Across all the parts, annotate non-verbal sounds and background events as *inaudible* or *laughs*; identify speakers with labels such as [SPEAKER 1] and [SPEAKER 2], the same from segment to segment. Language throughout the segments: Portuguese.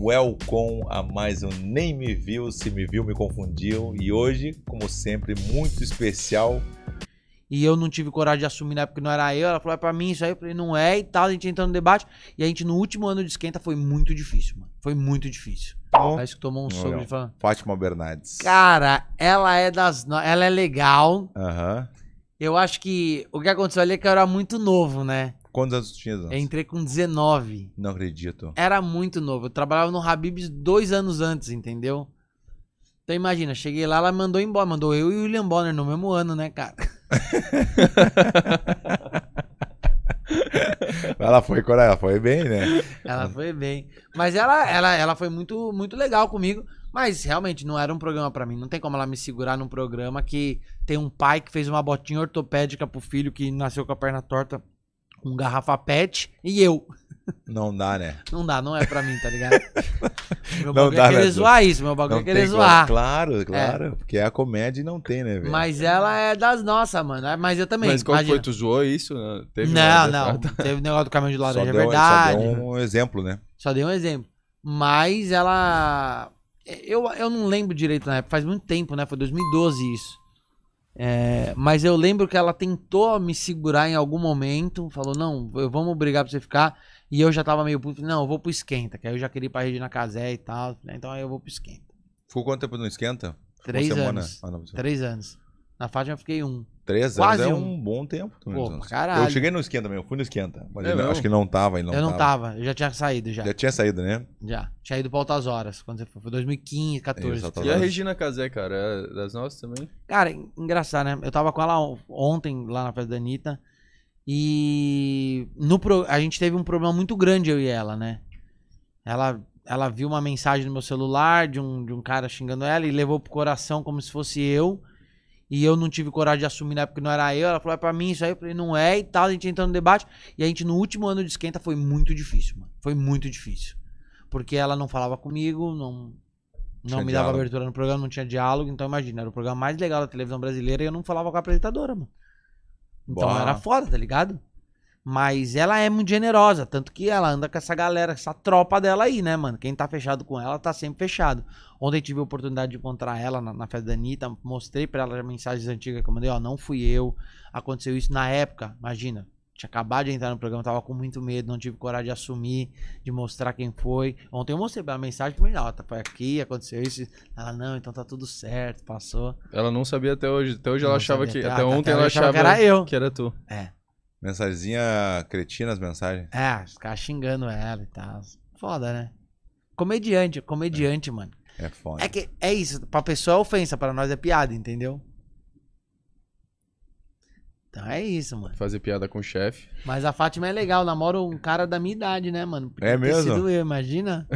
[SPEAKER 1] welcome a mais um Nem Me Viu, Se Me Viu, Me Confundiu. E hoje, como sempre, muito especial. E eu não tive coragem de assumir na época não era eu. Ela falou, é pra mim isso aí. Eu falei, não é e tal. A gente entrou no debate. E a gente, no último ano de esquenta, foi muito difícil, mano. Foi muito difícil. Bom, Parece que tomou um soco de fã. Fátima Bernardes. Cara, ela é das. No... Ela é legal. Aham. Eu acho que o que aconteceu ali é que eu era muito novo, né? Quantos anos tu tinha? Antes? Eu entrei com 19. Não acredito. Era muito novo. Eu trabalhava no Habibs dois anos antes, entendeu? Então imagina, cheguei lá, ela mandou embora. Mandou eu e o William Bonner no mesmo ano, né, cara? *laughs* ela foi ela foi bem, né? Ela foi bem. Mas ela, ela, ela foi muito, muito legal comigo. Mas realmente não era um programa para mim. Não tem como ela me segurar num programa que tem um pai que fez uma botinha ortopédica pro filho que nasceu com a perna torta com garrafa pet e eu. Não dá, né? Não dá, não é pra mim, tá ligado? *laughs* meu não bagulho é dá, é querer né? zoar isso, meu bagulho não é querer tem, zoar. Claro, é. claro, é. porque a comédia não tem, né, velho? Mas ela é das nossas, mano. É, mas eu também. Mas quando foi? Tu zoou isso? Né? Teve não, não. Dessa... *laughs* Teve negócio do caminho de laranja, é verdade. Só deu um exemplo, né? Só deu um exemplo. Mas ela. Eu, eu não lembro direito na né? época, faz muito tempo, né? Foi 2012 isso. É, mas eu lembro que ela tentou me segurar em algum momento, falou: não, vamos brigar pra você ficar. E eu já tava meio puto, não, eu vou pro esquenta, que aí eu já queria ir pra Regina Casé e tal, né? então aí eu vou pro esquenta. Ficou quanto tempo no esquenta? Três anos. Ah, não, Três anos. Na Fátima eu fiquei um. Três anos Quase é um, um bom tempo. Pô, caralho. Eu cheguei no esquenta também, eu fui no esquenta. Mas é eu, não, acho que não tava, ele não Eu não tava. tava, eu já tinha saído já. Já tinha saído, né? Já. Tinha ido pra Altas Horas, quando você foi. Foi 2015, 14. e a Regina Casé, cara, é das nossas também? Cara, engraçado, né? Eu tava com ela ontem, lá na festa da Anitta. E no pro... a gente teve um problema muito grande, eu e ela, né? Ela, ela viu uma mensagem no meu celular de um, de um cara xingando ela e levou pro coração como se fosse eu. E eu não tive coragem de assumir na época que não era eu. Ela falou, é pra mim isso aí. Eu falei, não é e tal. A gente entrou no debate. E a gente, no último ano de esquenta, foi muito difícil, mano. Foi muito difícil. Porque ela não falava comigo, não, não me dava abertura no programa, não tinha diálogo. Então, imagina, era o programa mais legal da televisão brasileira e eu não falava com a apresentadora, mano.
[SPEAKER 2] Então Boa. era foda,
[SPEAKER 1] tá ligado? Mas ela é muito generosa, tanto que ela anda com essa galera, essa tropa dela aí, né, mano? Quem tá fechado com ela tá sempre fechado. Ontem tive a oportunidade de encontrar ela na, na festa da Anitta, mostrei pra ela mensagens antigas que eu mandei, ó, não fui eu, aconteceu isso na época, imagina. Tinha acabado de entrar no programa, tava com muito medo, não tive coragem de assumir, de mostrar quem foi. Ontem eu mostrei a mensagem pra ela, ó, tá, foi aqui, aconteceu isso. Ela, não, então tá tudo certo, passou. Ela não sabia até hoje, até hoje não ela achava que, até, até ontem até ela achava que era eu. Que era tu. É. Mensagenzinha cretina as mensagens. É, os caras xingando ela e tal. Foda, né? Comediante, comediante, é. mano. É foda. É que é isso, pra pessoa é ofensa, pra nós é piada, entendeu? Então é isso, mano. Fazer piada com o chefe. Mas a Fátima é legal, namora um cara da minha idade, né, mano? É Podia é mesmo? Sido eu, imagina.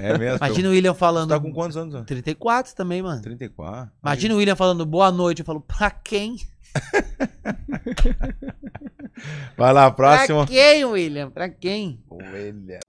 [SPEAKER 1] É mesmo. Imagina o William falando. Você tá com quantos anos? Mano? 34 também, mano. 34. Imagina Aí. o William falando boa noite. Eu falo, pra quem? *laughs*
[SPEAKER 2] Vai lá, próximo. Pra quem,
[SPEAKER 1] William? Pra quem? William.